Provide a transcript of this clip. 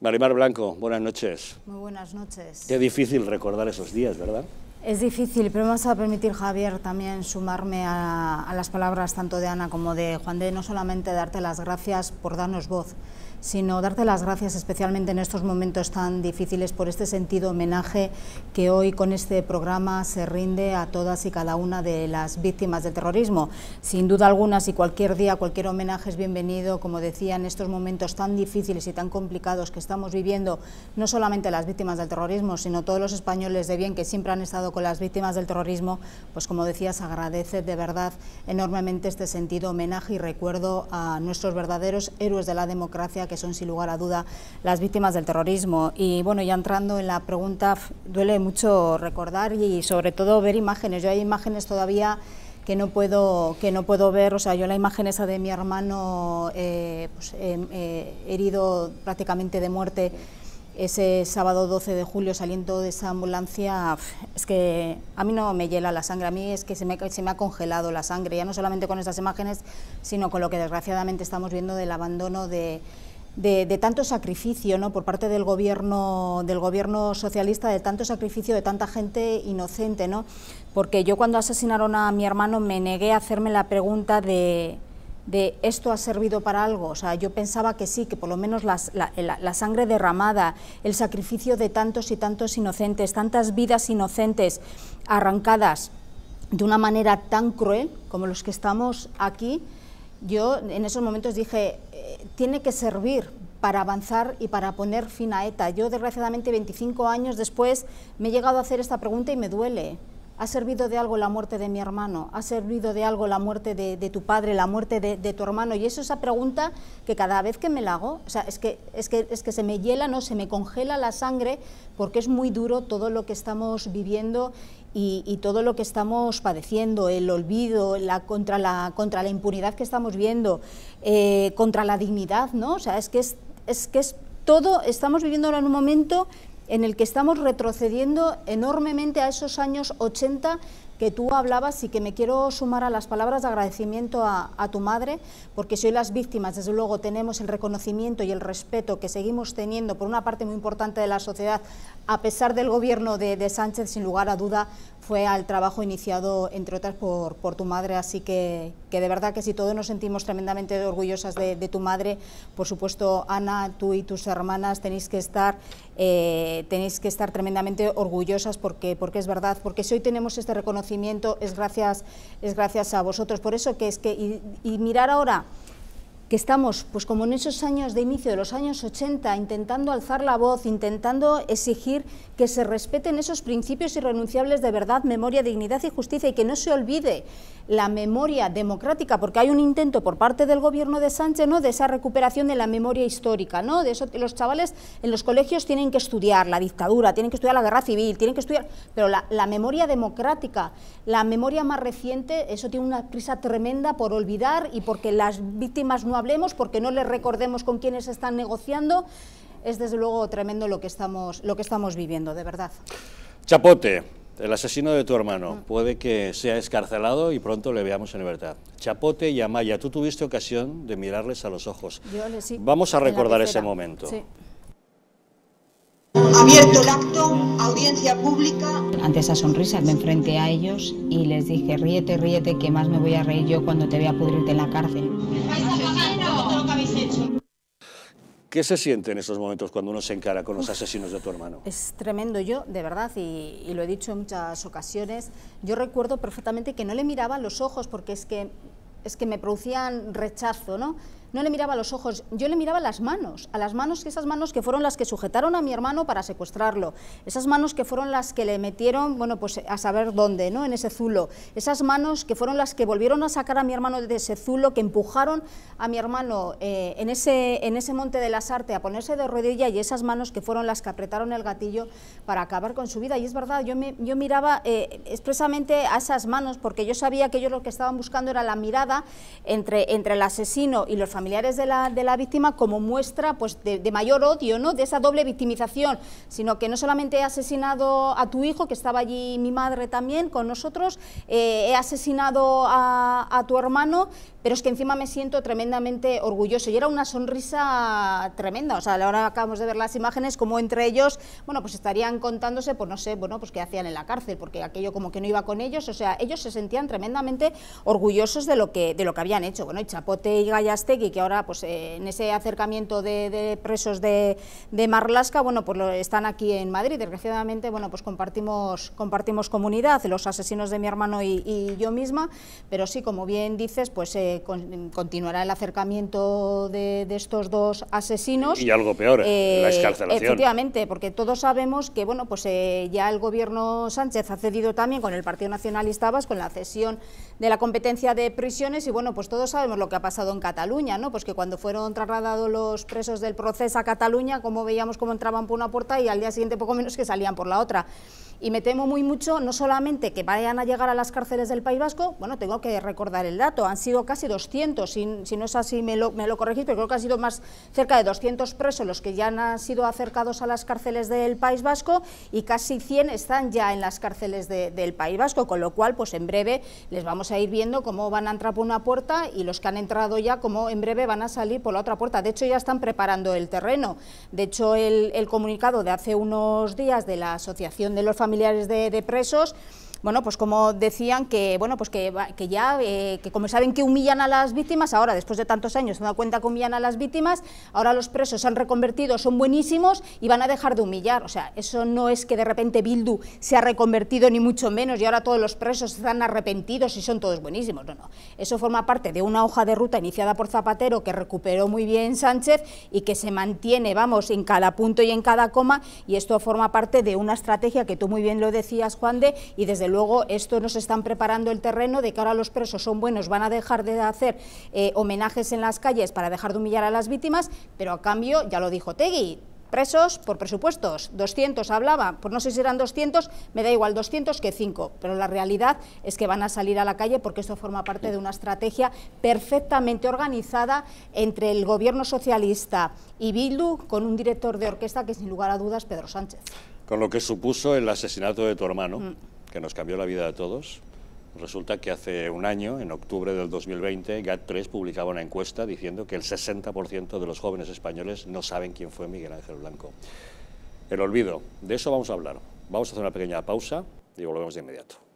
Marimar Blanco, buenas noches. Muy buenas noches. Qué difícil recordar esos días, ¿verdad? Es difícil, pero vamos a permitir, Javier, también sumarme a, a las palabras tanto de Ana como de Juan de, no solamente darte las gracias por darnos voz, sino darte las gracias especialmente en estos momentos tan difíciles por este sentido homenaje que hoy con este programa se rinde a todas y cada una de las víctimas del terrorismo. Sin duda alguna, si cualquier día, cualquier homenaje es bienvenido, como decía, en estos momentos tan difíciles y tan complicados que estamos viviendo, no solamente las víctimas del terrorismo, sino todos los españoles de bien que siempre han estado con las víctimas del terrorismo, pues como decías, agradece de verdad enormemente este sentido homenaje y recuerdo a nuestros verdaderos héroes de la democracia que son sin lugar a duda las víctimas del terrorismo. Y bueno, ya entrando en la pregunta, duele mucho recordar y sobre todo ver imágenes. Yo hay imágenes todavía que no puedo que no puedo ver o sea yo la imagen esa de mi hermano eh, pues, em, eh, herido prácticamente de muerte ese sábado 12 de julio saliendo de esa ambulancia es que a mí no me hiela la sangre a mí es que se me, se me ha congelado la sangre ya no solamente con esas imágenes sino con lo que desgraciadamente estamos viendo del abandono de de, tanto sacrificio ¿no? por parte del gobierno, del gobierno socialista, de tanto sacrificio de tanta gente inocente, ¿no? porque yo cuando asesinaron a mi hermano me negué a hacerme la pregunta de, esto ha servido para algo. O sea, yo pensaba que sí, que por lo menos la, la, sangre derramada, el sacrificio de tantos y tantos inocentes, tantas vidas inocentes arrancadas de una manera tan cruel como los que estamos aquí, yo en esos momentos dije, tiene que servir para avanzar y para poner fin a ETA. Yo, desgraciadamente, 25 años después me he llegado a hacer esta pregunta y me duele. ¿Ha servido de algo la muerte de mi hermano? ¿Ha servido de algo la muerte de, tu padre, la muerte de, tu hermano? Y eso es esa pregunta que cada vez que me la hago, o sea, es que, es que, es que se me hiela, ¿no? se me congela la sangre porque es muy duro todo lo que estamos viviendo y, todo lo que estamos padeciendo, el olvido, la, contra, la, contra la impunidad que estamos viendo, eh, contra la dignidad, ¿no? O sea, es que es, es que es todo, estamos viviendo ahora en un momento en el que estamos retrocediendo enormemente a esos años 80 que tú hablabas y que me quiero sumar a las palabras de agradecimiento a, tu madre, porque soy las víctimas, desde luego tenemos el reconocimiento y el respeto que seguimos teniendo por una parte muy importante de la sociedad, a pesar del gobierno de, Sánchez, sin lugar a duda, fue al trabajo iniciado, entre otras, por, tu madre, así que, que, de verdad que si todos nos sentimos tremendamente orgullosas de, tu madre, por supuesto, Ana, tú y tus hermanas tenéis que estar, eh, tenéis que estar tremendamente orgullosas porque, porque es verdad, porque si hoy tenemos este reconocimiento, es gracias, es gracias a vosotros. Por eso que es que, y, y mirar ahora que estamos, pues como en esos años de inicio de los años 80, intentando alzar la voz, intentando exigir que se respeten esos principios irrenunciables de verdad, memoria, dignidad y justicia y que no se olvide la memoria democrática, porque hay un intento por parte del gobierno de Sánchez, ¿no?, de esa recuperación de la memoria histórica, ¿no?, de eso los chavales en los colegios tienen que estudiar la dictadura, tienen que estudiar la guerra civil, tienen que estudiar, pero la, memoria democrática, la memoria más reciente, eso tiene una prisa tremenda por olvidar y porque las víctimas no hablemos, porque no les recordemos con quiénes están negociando, es desde luego tremendo lo que estamos, lo que estamos viviendo, de verdad. Chapote, el asesino de tu hermano, puede que sea escarcelado y pronto le veamos en libertad. Chapote y Amaya, tú tuviste ocasión de mirarles a los ojos. Vamos a recordar ese momento. Sí audiencia pública. Ante esa sonrisa me enfrenté a ellos y les dije, ríete, ríete, que más me voy a reír yo cuando te vea pudrirte en la cárcel. ¿Qué se siente en esos momentos cuando uno se encara con los asesinos de tu hermano? Es tremendo. Yo, de verdad, y, lo he dicho en muchas ocasiones, yo recuerdo perfectamente que no le miraba los ojos porque es que, es que me producían rechazo, ¿no? no le miraba los ojos, yo le miraba las manos, a las manos, esas manos que fueron las que sujetaron a mi hermano para secuestrarlo, esas manos que fueron las que le metieron, bueno, pues a saber dónde, ¿no? En ese zulo, esas manos que fueron las que volvieron a sacar a mi hermano de ese zulo, que empujaron a mi hermano eh, en, ese, en ese monte de las artes a ponerse de rodilla y esas manos que fueron las que apretaron el gatillo para acabar con su vida. Y es verdad, yo, yo miraba eh, expresamente a esas manos porque yo sabía que ellos lo que estaban buscando era la mirada entre, entre el asesino y los familiares de la, de la víctima como muestra pues, de, mayor odio, ¿no? de esa doble victimización, sino que no solamente he asesinado a tu hijo, que estaba allí mi madre también con nosotros, eh, he asesinado a, tu hermano, pero es que encima me siento tremendamente orgulloso. Y era una sonrisa tremenda, o sea, ahora acabamos de ver las imágenes como entre ellos, bueno, pues estarían contándose, pues no sé, bueno, pues qué hacían en la cárcel, porque aquello como que no iba con ellos, o sea, ellos se sentían tremendamente orgullosos de lo que, de lo que habían hecho. Bueno, y Chapote y Gallastegui y que ahora pues, eh, en ese acercamiento de, presos de, de, Marlaska, bueno, pues están aquí en Madrid. Desgraciadamente, bueno, pues compartimos, compartimos comunidad, los asesinos de mi hermano y, yo misma, pero sí, como bien dices, pues eh, continuará el acercamiento de, estos dos asesinos. Y algo peor, la eh, excarcelación. Efectivamente, porque todos sabemos que, bueno, pues ya el gobierno Sánchez ha cedido también con el Partido Nacionalista con ...con la cesión de la competencia de prisiones y, bueno, pues todos sabemos lo que ha pasado en Cataluña, ¿no? Pues que cuando fueron trasladados los presos del proceso a Cataluña, como veíamos cómo entraban por una puerta y al día siguiente poco menos que salían por la otra. Y me temo muy mucho, no solamente que vayan a llegar a las cárceles del País Vasco, bueno, tengo que recordar el dato, han sido casi 200, si, si no es así me lo, me corregís, pero creo que han sido más cerca de 200 presos los que ya han sido acercados a las cárceles del País Vasco y casi 100 están ya en las cárceles del País Vasco, con lo cual, pues en breve les vamos a ir viendo cómo van a entrar por una puerta y los que han entrado ya, cómo en breve van a salir por la otra puerta. De hecho, ya están preparando el terreno. De hecho, el, el comunicado de hace unos días de la Asociación de los Familiares familiares de, presos, bueno, pues como decían que, bueno, pues que, que ya, eh, que como saben que humillan a las víctimas, ahora después de tantos años se da cuenta que humillan a las víctimas, ahora los presos se han reconvertido, son buenísimos y van a dejar de humillar. O sea, eso no es que de repente Bildu se ha reconvertido ni mucho menos y ahora todos los presos están arrepentidos y son todos buenísimos. No, no. Eso forma parte de una hoja de ruta iniciada por Zapatero que recuperó muy bien Sánchez y que se mantiene, vamos, en cada punto y en cada coma y esto forma parte de una estrategia que tú muy bien lo decías, Juan de, y desde luego esto nos están preparando el terreno de que ahora los presos son buenos, van a dejar de hacer eh, homenajes en las calles para dejar de humillar a las víctimas, pero a cambio, ya lo dijo Tegui, presos por presupuestos, 200 hablaba, pues no sé si eran 200, me da igual 200 que 5, pero la realidad es que van a salir a la calle porque esto forma parte de una estrategia perfectamente organizada entre el gobierno socialista y Bildu con un director de orquesta que sin lugar a dudas Pedro Sánchez. Con lo que supuso el asesinato de tu hermano. Mm que nos cambió la vida a todos. Resulta que hace un año, en octubre del 2020, GAT3 publicaba una encuesta diciendo que el 60% de los jóvenes españoles no saben quién fue Miguel Ángel Blanco. El olvido, de eso vamos a hablar. Vamos a hacer una pequeña pausa y volvemos de inmediato.